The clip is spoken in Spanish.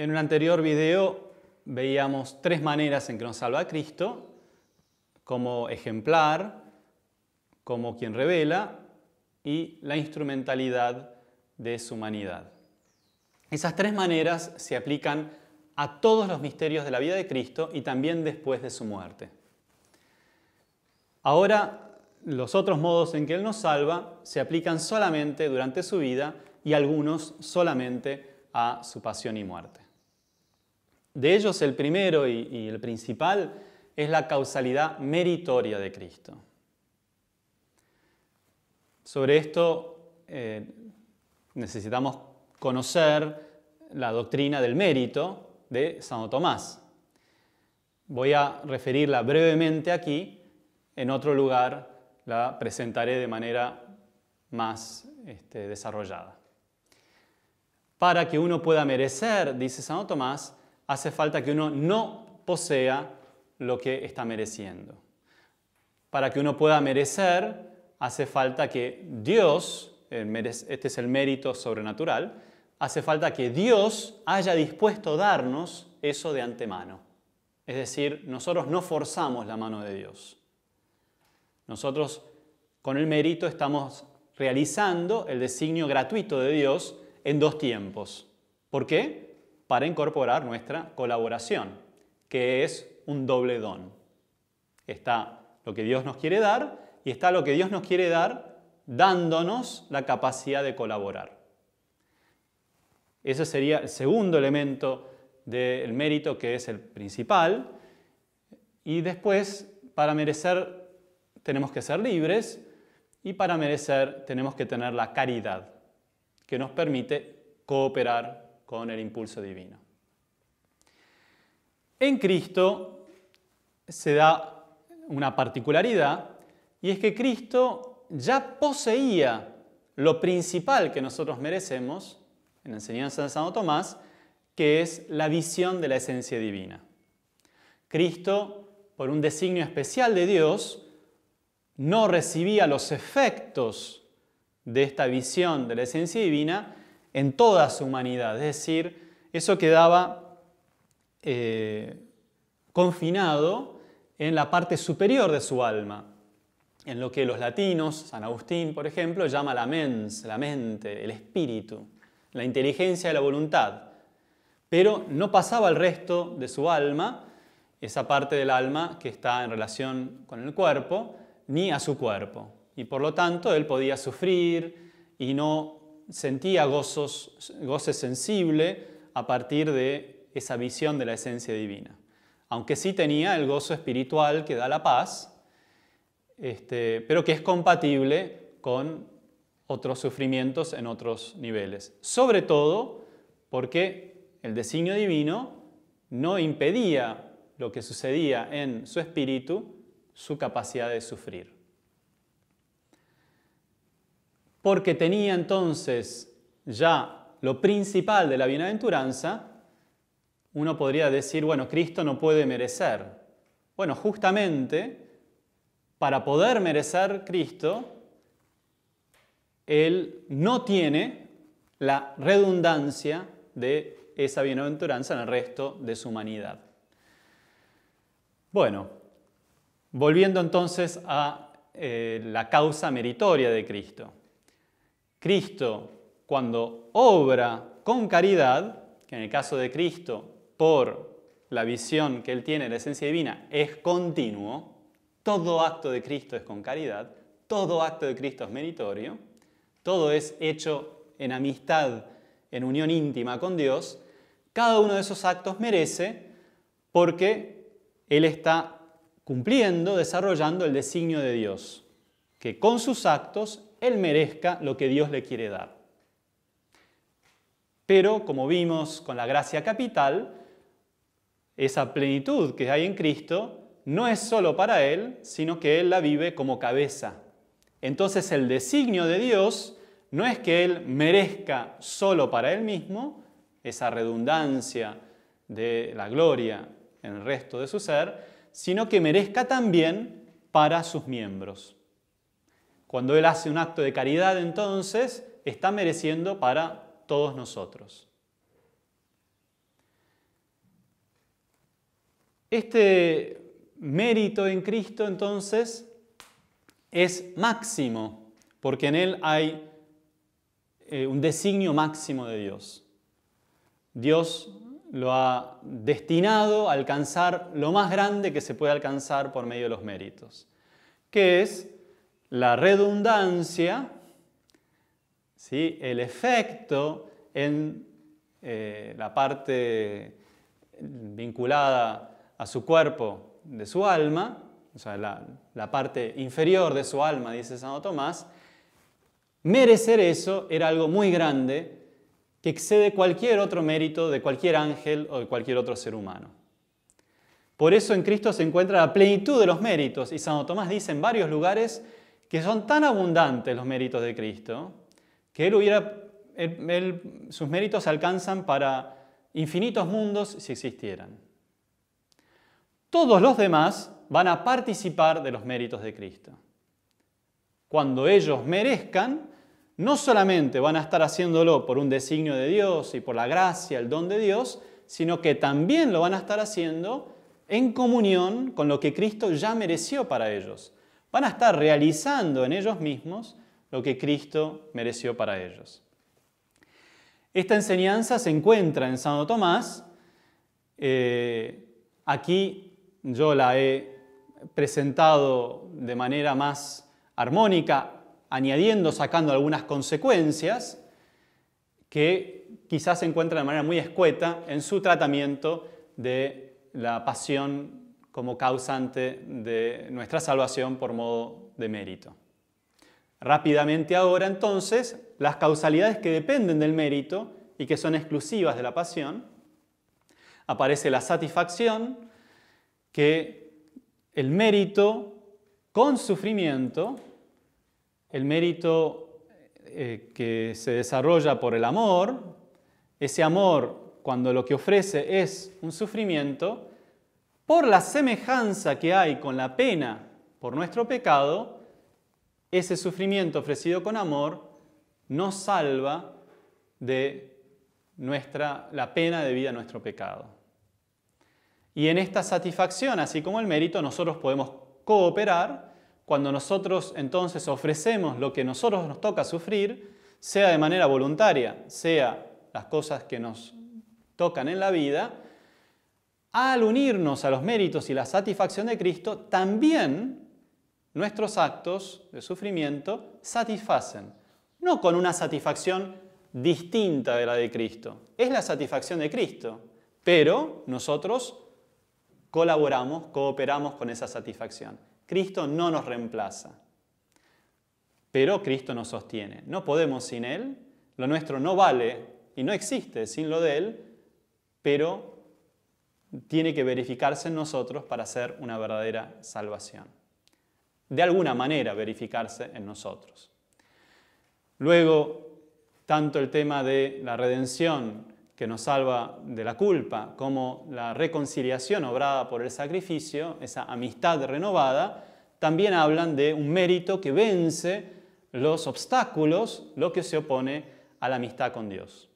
En un anterior video veíamos tres maneras en que nos salva a Cristo, como ejemplar, como quien revela y la instrumentalidad de su humanidad. Esas tres maneras se aplican a todos los misterios de la vida de Cristo y también después de su muerte. Ahora, los otros modos en que Él nos salva se aplican solamente durante su vida y algunos solamente a su pasión y muerte. De ellos el primero y, el principal es la causalidad meritoria de Cristo. Sobre esto eh, necesitamos conocer la doctrina del mérito de Santo Tomás. Voy a referirla brevemente aquí, en otro lugar la presentaré de manera más este, desarrollada. Para que uno pueda merecer, dice Santo Tomás, hace falta que uno no posea lo que está mereciendo. Para que uno pueda merecer, hace falta que Dios, este es el mérito sobrenatural, hace falta que Dios haya dispuesto darnos eso de antemano. Es decir, nosotros no forzamos la mano de Dios. Nosotros con el mérito estamos realizando el designio gratuito de Dios en dos tiempos. ¿Por qué? para incorporar nuestra colaboración, que es un doble don. Está lo que Dios nos quiere dar y está lo que Dios nos quiere dar dándonos la capacidad de colaborar. Ese sería el segundo elemento del mérito, que es el principal. Y después, para merecer, tenemos que ser libres y para merecer tenemos que tener la caridad, que nos permite cooperar con el impulso divino. En Cristo se da una particularidad y es que Cristo ya poseía lo principal que nosotros merecemos en la enseñanza de Santo Tomás, que es la visión de la esencia divina. Cristo, por un designio especial de Dios, no recibía los efectos de esta visión de la esencia divina, en toda su humanidad, es decir, eso quedaba eh, confinado en la parte superior de su alma, en lo que los latinos, San Agustín por ejemplo, llama la mens, la mente, el espíritu, la inteligencia y la voluntad, pero no pasaba al resto de su alma, esa parte del alma que está en relación con el cuerpo, ni a su cuerpo. Y por lo tanto él podía sufrir y no sentía gozos, goce sensible a partir de esa visión de la esencia divina. Aunque sí tenía el gozo espiritual que da la paz, este, pero que es compatible con otros sufrimientos en otros niveles. Sobre todo porque el designio divino no impedía lo que sucedía en su espíritu, su capacidad de sufrir porque tenía entonces ya lo principal de la bienaventuranza, uno podría decir, bueno, Cristo no puede merecer. Bueno, justamente para poder merecer Cristo, Él no tiene la redundancia de esa bienaventuranza en el resto de su humanidad. Bueno, volviendo entonces a eh, la causa meritoria de Cristo. Cristo, cuando obra con caridad, que en el caso de Cristo, por la visión que él tiene de la esencia divina, es continuo, todo acto de Cristo es con caridad, todo acto de Cristo es meritorio, todo es hecho en amistad, en unión íntima con Dios, cada uno de esos actos merece porque Él está cumpliendo, desarrollando el designio de Dios, que con sus actos él merezca lo que Dios le quiere dar. Pero, como vimos con la gracia capital, esa plenitud que hay en Cristo no es solo para Él, sino que Él la vive como cabeza. Entonces el designio de Dios no es que Él merezca solo para Él mismo esa redundancia de la gloria en el resto de su ser, sino que merezca también para sus miembros. Cuando Él hace un acto de caridad, entonces, está mereciendo para todos nosotros. Este mérito en Cristo, entonces, es máximo, porque en Él hay eh, un designio máximo de Dios. Dios lo ha destinado a alcanzar lo más grande que se puede alcanzar por medio de los méritos, que es la redundancia, el efecto en eh, la parte vinculada a su cuerpo de su alma, o sea, la, la parte inferior de su alma, dice Santo Tomás, merecer eso era algo muy grande que excede cualquier otro mérito de cualquier ángel o de cualquier otro ser humano. Por eso en Cristo se encuentra la plenitud de los méritos y Santo Tomás dice en varios lugares, que son tan abundantes los méritos de Cristo, que él sus méritos alcanzan para infinitos mundos si existieran. Todos los demás van a participar de los méritos de Cristo. Cuando ellos merezcan, no solamente van a estar haciéndolo por un designio de Dios y por la gracia, el don de Dios, sino que también lo van a estar haciendo en comunión con lo que Cristo ya mereció para ellos, van a estar realizando en ellos mismos lo que Cristo mereció para ellos. Esta enseñanza se encuentra en Santo Tomás. Eh, aquí yo la he presentado de manera más armónica, añadiendo, sacando algunas consecuencias que quizás se encuentran de manera muy escueta en su tratamiento de la pasión como causante de nuestra salvación por modo de mérito. Rápidamente ahora entonces, las causalidades que dependen del mérito y que son exclusivas de la pasión, aparece la satisfacción que el mérito con sufrimiento, el mérito eh, que se desarrolla por el amor, ese amor cuando lo que ofrece es un sufrimiento, por la semejanza que hay con la pena por nuestro pecado, ese sufrimiento ofrecido con amor nos salva de nuestra, la pena debida a nuestro pecado. Y en esta satisfacción, así como el mérito, nosotros podemos cooperar cuando nosotros entonces ofrecemos lo que nosotros nos toca sufrir, sea de manera voluntaria, sea las cosas que nos tocan en la vida, al unirnos a los méritos y la satisfacción de Cristo, también nuestros actos de sufrimiento satisfacen, no con una satisfacción distinta de la de Cristo, es la satisfacción de Cristo, pero nosotros colaboramos, cooperamos con esa satisfacción. Cristo no nos reemplaza, pero Cristo nos sostiene. No podemos sin Él, lo nuestro no vale y no existe sin lo de Él, pero tiene que verificarse en nosotros para ser una verdadera salvación. De alguna manera verificarse en nosotros. Luego, tanto el tema de la redención que nos salva de la culpa, como la reconciliación obrada por el sacrificio, esa amistad renovada, también hablan de un mérito que vence los obstáculos, lo que se opone a la amistad con Dios.